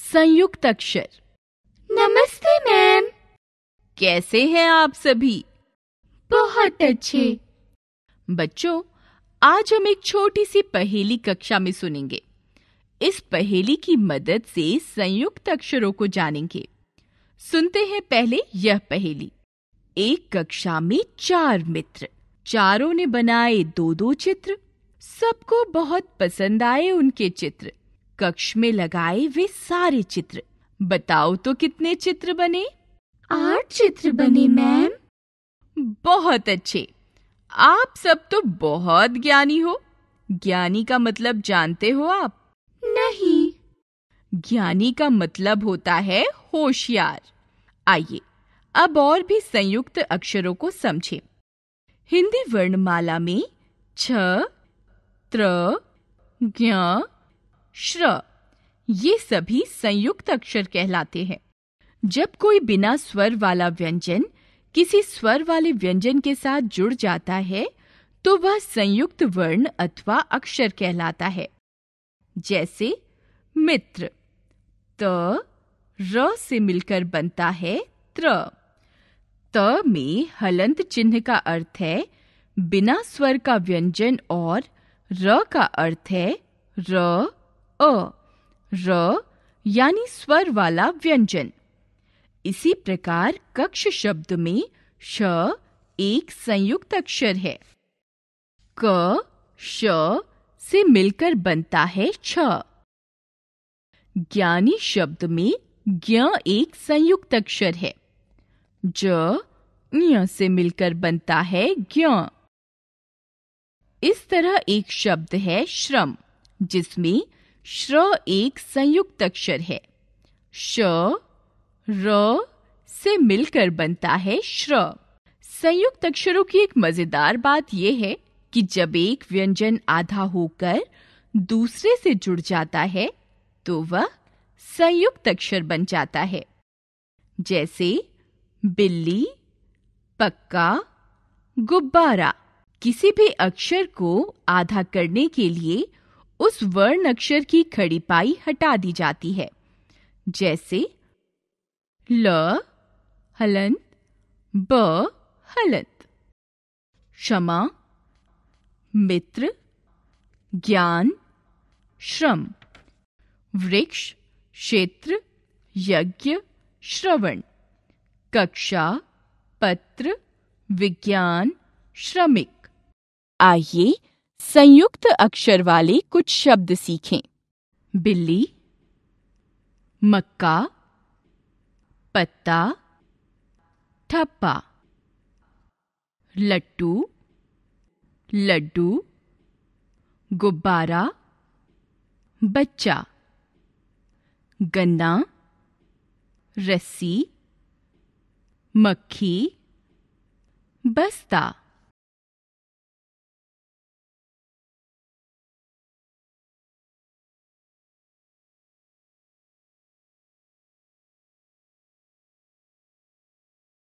संयुक्त अक्षर नमस्ते मैम कैसे हैं आप सभी बहुत अच्छे बच्चों आज हम एक छोटी सी पहेली कक्षा में सुनेंगे इस पहेली की मदद से संयुक्त अक्षरों को जानेंगे सुनते हैं पहले यह पहेली एक कक्षा में चार मित्र चारों ने बनाए दो दो चित्र सबको बहुत पसंद आए उनके चित्र कक्ष में लगाए वे सारे चित्र बताओ तो कितने चित्र बने आठ चित्र बने मैम बहुत अच्छे आप सब तो बहुत ज्ञानी हो ज्ञानी का मतलब जानते हो आप नहीं ज्ञानी का मतलब होता है होशियार आइए अब और भी संयुक्त अक्षरों को समझें। हिंदी वर्णमाला में छ त्र श्र ये सभी संयुक्त अक्षर कहलाते हैं जब कोई बिना स्वर वाला व्यंजन किसी स्वर वाले व्यंजन के साथ जुड़ जाता है तो वह संयुक्त वर्ण अथवा अक्षर कहलाता है जैसे मित्र त र से मिलकर बनता है त्र त में हलंत चिन्ह का अर्थ है बिना स्वर का व्यंजन और र का अर्थ है र अ र यानी स्वर वाला व्यंजन इसी प्रकार कक्ष शब्द में श एक संयुक्त अक्षर है क श से मिलकर बनता है छ ज्ञानी शब्द में ज्ञ एक संयुक्त अक्षर है ज से मिलकर बनता है ज्ञ इस तरह एक शब्द है श्रम जिसमें श्र एक संयुक्त अक्षर है श र से मिलकर बनता है श्र संयुक्त अक्षरों की एक मजेदार बात यह है कि जब एक व्यंजन आधा होकर दूसरे से जुड़ जाता है तो वह संयुक्त अक्षर बन जाता है जैसे बिल्ली पक्का गुब्बारा किसी भी अक्षर को आधा करने के लिए उस वर्ण अक्षर की खड़ी पाई हटा दी जाती है जैसे ल हलन ब हलंत क्षमा मित्र ज्ञान श्रम वृक्ष क्षेत्र यज्ञ श्रवण कक्षा पत्र विज्ञान श्रमिक आइए संयुक्त अक्षर वाले कुछ शब्द सीखें बिल्ली मक्का पत्ता ठप्पा लट्टू लड्डू गुब्बारा बच्चा गन्ना रस्सी मक्खी बस्ता